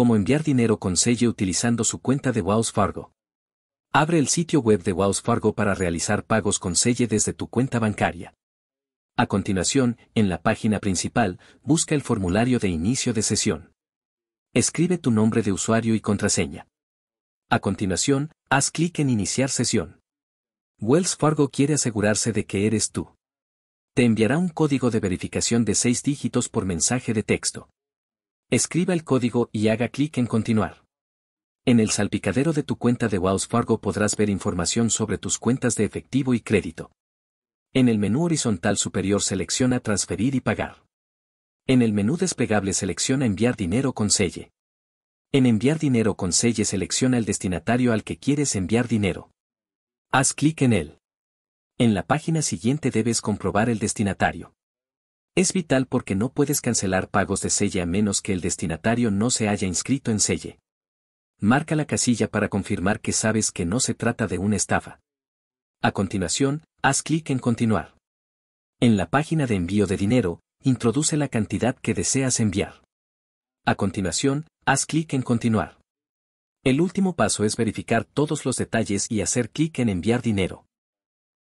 cómo enviar dinero con Selle utilizando su cuenta de Wells Fargo. Abre el sitio web de Wells Fargo para realizar pagos con Selle desde tu cuenta bancaria. A continuación, en la página principal, busca el formulario de inicio de sesión. Escribe tu nombre de usuario y contraseña. A continuación, haz clic en Iniciar sesión. Wells Fargo quiere asegurarse de que eres tú. Te enviará un código de verificación de 6 dígitos por mensaje de texto. Escriba el código y haga clic en Continuar. En el salpicadero de tu cuenta de Wells Fargo podrás ver información sobre tus cuentas de efectivo y crédito. En el menú horizontal superior selecciona Transferir y Pagar. En el menú desplegable selecciona Enviar dinero con selle. En Enviar dinero con selle selecciona el destinatario al que quieres enviar dinero. Haz clic en él. En la página siguiente debes comprobar el destinatario. Es vital porque no puedes cancelar pagos de Selle a menos que el destinatario no se haya inscrito en Selle. Marca la casilla para confirmar que sabes que no se trata de una estafa. A continuación, haz clic en Continuar. En la página de envío de dinero, introduce la cantidad que deseas enviar. A continuación, haz clic en Continuar. El último paso es verificar todos los detalles y hacer clic en Enviar dinero.